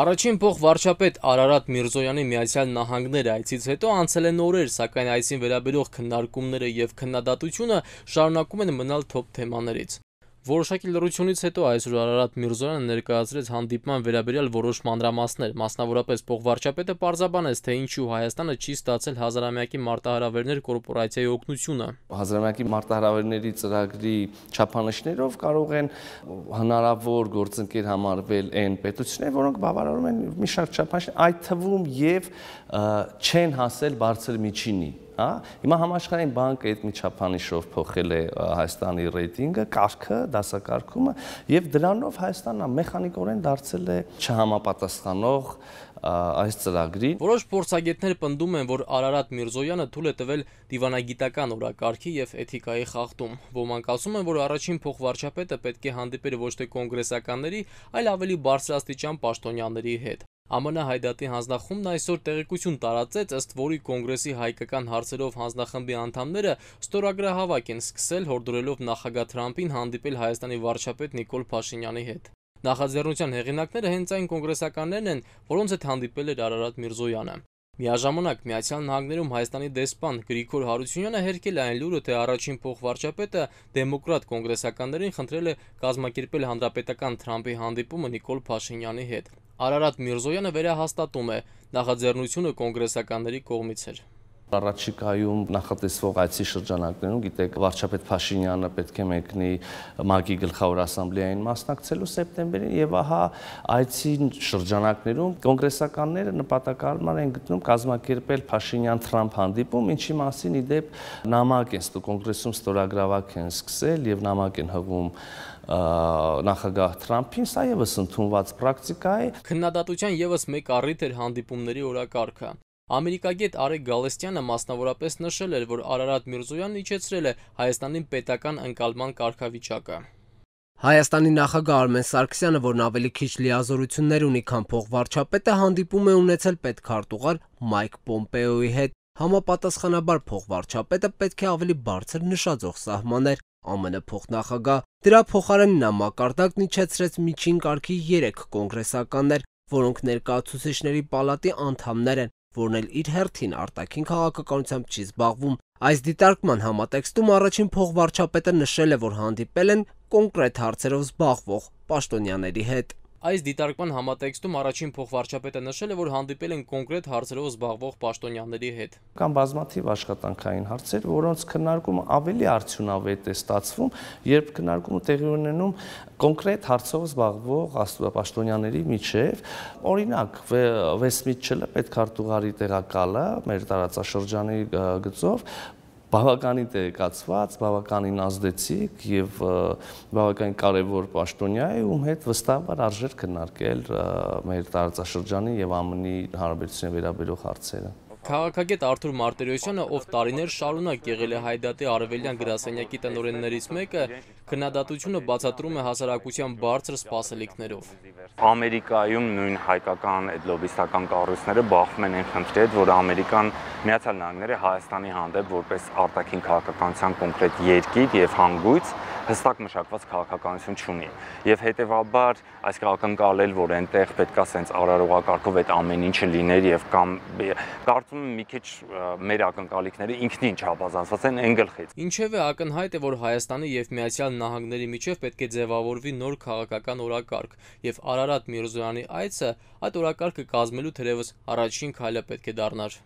Առաջին փող վարչապետ Արարատ Միրզոյանի Միացյալ Նահանգները այցից հետո անցել են օրեր, սակայն այսին վերաբերող քննարկումները եւ քննադատությունը շարունակում են մնալ թոփ թեմաներից։ Որոշակի լրությունից հետո այսօր Արարատ Միրզոյանը ներկայացրեց հանդիպման վերաբերյալ որոշ մանրամասներ։ Մասնավորապես փողվարչապետը պարզաբանեց, թե ինչու Հայաստանը չի ստացել հազարամյակի մարտահրավերներ կորպորացիայի օգնությունը։ Հազարամյակի մարտահրավերների ծրագրի չափանիշներով կարող են հնարավոր գործընկեր համարվել այն պետություններ, որոնք բավարարում են մի շարք չափանիշներ, այդ թվում եւ չեն հասել բարձր միջինի հա հիմա համաշխարհային բանկը այդ միջափանիշով փոխել է Հայաստանի ռեյտինգը, կարգը, դասակարգումը եւ դրանով Հայաստանն մեխանիկորեն դարձել է չհամապատասխանող այս ծրագրին։ Որոշ փորձագետներ պնդում են, որ Արարատ Միրզոյանը թույլ է տվել դիվանագիտական օրակարգի եւ էթիկայի խախտում։ Ոմանք ասում են, որ առաջին փոխվարչապետը պետք է հանդիպեր ոչ թե կոնգրեսականների, այլ ավելի բարձրաստիճան պաշտոնյաների հետ։ ԱՄՆ հայդատի հանձնախումբն այսօր տեղեկություն տարածեց, ըստ որի կոնգրեսի հայկական հարցերով հանձնախմբի անդամները ստորագրահավաք են սկսել հորդորելով նախագահ Թրամփին հանդիպել Հայաստանի վարչապետ Նիկոլ Փաշինյանի հետ։ Նախաձեռնության հեղինակները հենց այն կոնգրեսականներն են, որոնց հետ հանդիպել էր Արարատ Միրզոյանը։ Միաժամանակ Միացյալ Նահանգներում Հայաստանի դեսպան Գրիգոր Հարությունյանը հերքել այն լուրը, թե առաջին փոխվարչապետը դեմոկրատ կոնգրեսականներին խնդրել է կազմակերպել հանրապետական Թրամփի հանդիպումը Նիկոլ Փաշինյանի հետ։ Արարատ Միրզոյանը վերահաստատում է, նախաձեռնությունը կոնգրեսականների կողմից էր։ Առաջիկայում նախատեսվող այցի շրջանակներում, գիտեք, վարչապետ Փաշինյանը պետք է մեկնի ՄԱԳ-ի գլխավոր ասամբլեային մասնակցելու սեպտեմբերին եւ ահա այցի շրջանակներում կոնգրեսականները նպատակարարման են գտնում կազմակերպել Փաշինյան-Թրամփ հանդիպում, ինչի մասին ի դեպ նամակ են ստու կոնգրեսում ստորագրավակ են սկսել եւ նամակ են հղում նախագահ Թրամփին, սա եւս ընդունված պրակտիկա է։ Քննադատության եւս մեկ առիթ էր հանդիպումների օրակարգը։ Ամերիկագետ Արեգ Գալստյանը մասնավորապես նշել էր, որ Արարատ Միրզոյանն իջեցրել է Հայաստանի պետական ընկալման կարգավիճակը։ Հայաստանի նախագահ Արմեն Սարգսյանը, որն ավելի քիչ լիազորություններ ունի, քան փոխվարչապետը, հանդիպում է ունեցել պետքարտուղար Մայք Պոմպեոյի հետ։ Համապատասխանաբար փոխվարչապետը պետք է ավելի բարձր նշաձող սահմաններ ԱՄՆ փոխնախագահ։ Դրա փոխարեն նա մակարդակն իջեցրեց միջին կարգի 3 կոնգրեսականներ, որոնք ներկայացուցիչների պալատի անդամներ են որն էլ իր հերթին արտաքին քաղաքականությամբ չի զբաղվում։ Այս դիտարկման համատեքստում առաջին փողվարչապետը նշել է, որ հանդիպել են կոնկրետ հարցերով զբաղվող պաշտոնյաների հետ։ Այս դիտարկման համատեքստում առաջին փոխվարչապետը նշել է, որ հանդիպել են կոնկրետ հարցերով զբաղվող պաշտոնյաների հետ։ Կան բազմաթիվ աշխատանքային հարցեր, որոնց քննարկումը ավելի արդյունավետ է ստացվում, երբ քննարկումը տեղի ունենում կոնկրետ հարցով զբաղվող աստուապաշտոնյաների միջև։ Օրինակ, Վեսմիթչելը պետք հարտուղարի տեղակալը մեր տարածաշրջանի գծով բավականին տեղեկացված, բավականին ազդեցիկ եւ բավականին կարեւոր պաշտոնյա է, ում հետ վստահաբար արժեր քննարկել մեր տարածաշրջանի եւ ԱՄՆ-ի հարաբերությունը վերաբերող հարցերը։ Քաղաքագետ Արթուր Մարտիրոսյանը, ով տարիներ շարունակ եղել է Հայդատի Արևելյան գրասենյակի տնօրեններից մեկը, Քննադատությունը բացատրում է հասարակության բարձր սպասելիքներով։ Ամերիկայում նույն հայկական այդ լոբիստական կառույցները բախվում են այն խնդրի հետ, որ Ամերիկան Միացյալ Նահանգները Հայաստանի հանդեպ որպես արտաքին քաղաքականության կոնկրետ երկիր եւ հանգույց հստակ մշակված քաղաքականություն չունի եւ հետեւաբար այս ակնկալել որ այնտեղ պետքա սենց արարողակարգով այդ ամեն ինչը լիներ եւ կամ կարծում եմ մի քիչ մեր ակնկալիքները ինքնին չհավասարացված են այն գլխից ինչևէ ակնհայտ է որ Հայաստանի եւ Միացյալ նահանգների միջև պետք է ձևավորվի նոր քաղաքական օրակարգ, եւ Արարատ Միրզոյանի այցը այդ օրակարգը կազմելու թերևս առաջին քայլը պետք է դառնար։